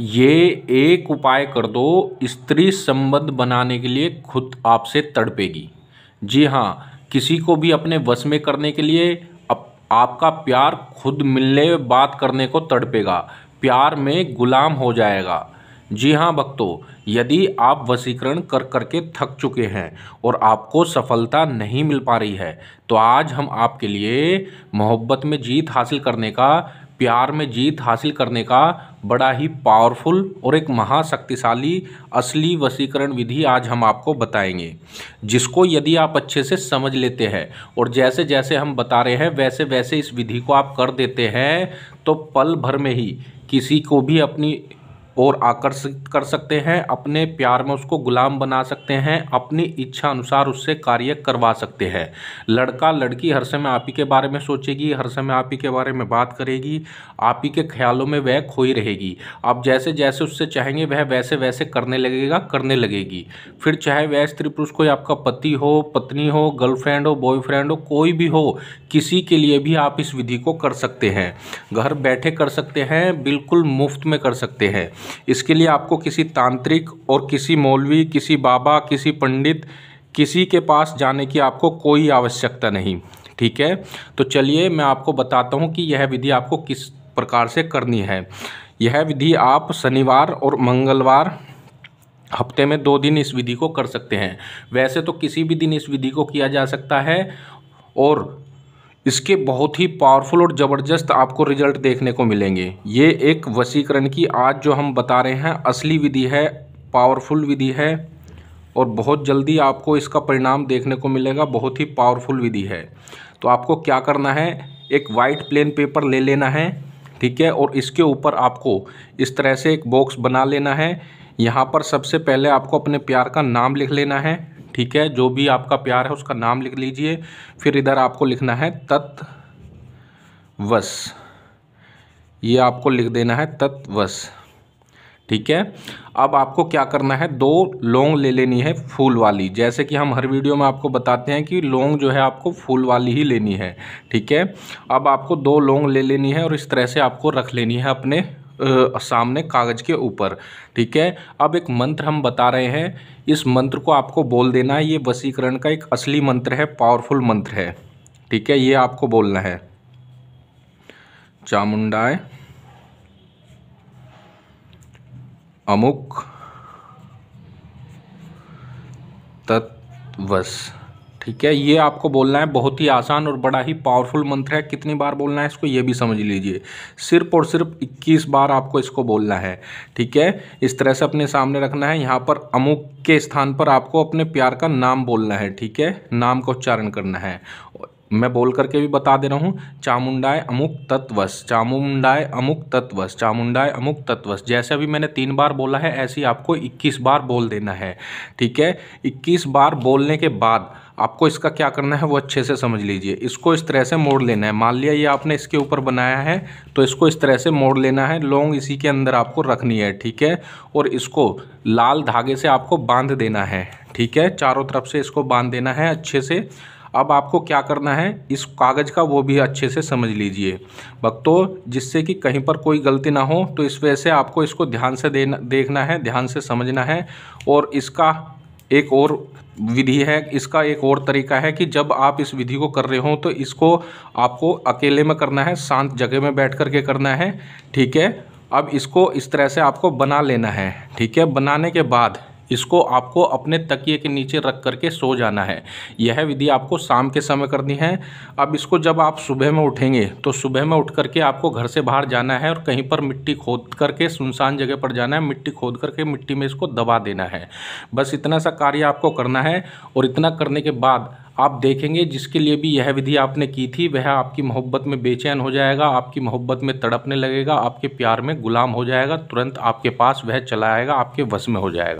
ये एक उपाय कर दो स्त्री संबंध बनाने के लिए खुद आपसे तड़पेगी जी हाँ किसी को भी अपने वश में करने के लिए अप, आपका प्यार खुद मिलने बात करने को तड़पेगा प्यार में गुलाम हो जाएगा जी हाँ भक्तों यदि आप वसीकरण कर करके थक चुके हैं और आपको सफलता नहीं मिल पा रही है तो आज हम आपके लिए मोहब्बत में जीत हासिल करने का प्यार में जीत हासिल करने का बड़ा ही पावरफुल और एक महाशक्तिशाली असली वसीकरण विधि आज हम आपको बताएंगे जिसको यदि आप अच्छे से समझ लेते हैं और जैसे जैसे हम बता रहे हैं वैसे वैसे इस विधि को आप कर देते हैं तो पल भर में ही किसी को भी अपनी और आकर्षित कर सकते हैं अपने प्यार में उसको गुलाम बना सकते हैं अपनी इच्छा अनुसार उससे कार्य करवा सकते हैं लड़का लड़की हर समय आप ही के बारे में सोचेगी हर समय आप ही के बारे में बात करेगी आप ही के ख्यालों में वह खोई रहेगी आप जैसे जैसे उससे चाहेंगे वह वैसे वैसे करने लगेगा करने लगेगी फिर चाहे वह स्त्री पुरुष कोई आपका पति हो पत्नी हो गर्लफ्रेंड हो बॉयफ्रेंड हो कोई भी हो किसी के लिए भी आप इस विधि को कर सकते हैं घर बैठे कर सकते हैं बिल्कुल मुफ्त में कर सकते हैं इसके लिए आपको किसी तांत्रिक और किसी मौलवी किसी बाबा किसी पंडित किसी के पास जाने की आपको कोई आवश्यकता नहीं ठीक है तो चलिए मैं आपको बताता हूँ कि यह विधि आपको किस प्रकार से करनी है यह विधि आप शनिवार और मंगलवार हफ्ते में दो दिन इस विधि को कर सकते हैं वैसे तो किसी भी दिन इस विधि को किया जा सकता है और इसके बहुत ही पावरफुल और ज़बरदस्त आपको रिजल्ट देखने को मिलेंगे ये एक वसीकरण की आज जो हम बता रहे हैं असली विधि है पावरफुल विधि है और बहुत जल्दी आपको इसका परिणाम देखने को मिलेगा बहुत ही पावरफुल विधि है तो आपको क्या करना है एक वाइट प्लेन पेपर ले लेना है ठीक है और इसके ऊपर आपको इस तरह से एक बॉक्स बना लेना है यहाँ पर सबसे पहले आपको अपने प्यार का नाम लिख लेना है ठीक है जो भी आपका प्यार है उसका नाम लिख लीजिए फिर इधर आपको लिखना है तत्वस ये आपको लिख देना है तत्वस ठीक है अब आपको क्या करना है दो लोंग ले लेनी है फूल वाली जैसे कि हम हर वीडियो में आपको बताते हैं कि लोंग जो है आपको फूल वाली ही लेनी है ठीक है अब आपको दो लोंग ले लेनी है और इस तरह से आपको रख लेनी है अपने सामने कागज़ के ऊपर ठीक है अब एक मंत्र हम बता रहे हैं इस मंत्र को आपको बोल देना है ये वसीकरण का एक असली मंत्र है पावरफुल मंत्र है ठीक है ये आपको बोलना है चामुंडाए अमुक तत्वस ठीक है ये आपको बोलना है बहुत ही आसान और बड़ा ही पावरफुल मंत्र है कितनी बार बोलना है इसको ये भी समझ लीजिए सिर्फ और सिर्फ 21 बार आपको इसको बोलना है ठीक है इस तरह से अपने सामने रखना है यहाँ पर अमुक के स्थान पर आपको अपने प्यार का नाम बोलना है ठीक है नाम का उच्चारण करना है मैं बोल करके भी बता दे रहा हूँ चामुंडाए अमुक तत्वस चामुंडाए अमुक तत्वस चामुंडाए अमुक तत्वस जैसे अभी मैंने तीन बार बोला है ऐसे ही आपको 21 बार बोल देना है ठीक है 21 बार बोलने के बाद आपको इसका क्या करना है वो अच्छे से समझ लीजिए इसको इस तरह से मोड़ लेना है मान लिया ये आपने इसके ऊपर बनाया है तो इसको इस तरह से मोड़ लेना है लोंग इसी के अंदर आपको रखनी है ठीक है और इसको लाल धागे से आपको बांध देना है ठीक है चारों तरफ से इसको बांध देना है अच्छे से अब आपको क्या करना है इस कागज़ का वो भी अच्छे से समझ लीजिए भक्तों जिससे कि कहीं पर कोई गलती ना हो तो इस वजह से आपको इसको ध्यान से देना देखना है ध्यान से समझना है और इसका एक और विधि है इसका एक और तरीका है कि जब आप इस विधि को कर रहे हो तो इसको आपको अकेले में करना है शांत जगह में बैठ कर के करना है ठीक है अब इसको इस तरह से आपको बना लेना है ठीक है बनाने के बाद इसको आपको अपने तकिए के नीचे रख करके सो जाना है यह विधि आपको शाम के समय करनी है अब इसको जब आप सुबह में उठेंगे तो सुबह में उठ करके आपको घर से बाहर जाना है और कहीं पर मिट्टी खोद करके सुनसान जगह पर जाना है मिट्टी खोद करके मिट्टी में इसको दबा देना है बस इतना सा कार्य आपको करना है और इतना करने के बाद आप देखेंगे जिसके लिए भी यह विधि आपने की थी वह आपकी मोहब्बत में बेचैन हो जाएगा आपकी मोहब्बत में तड़पने लगेगा आपके प्यार में गुलाम हो जाएगा तुरंत आपके पास वह चला आएगा आपके वश में हो जाएगा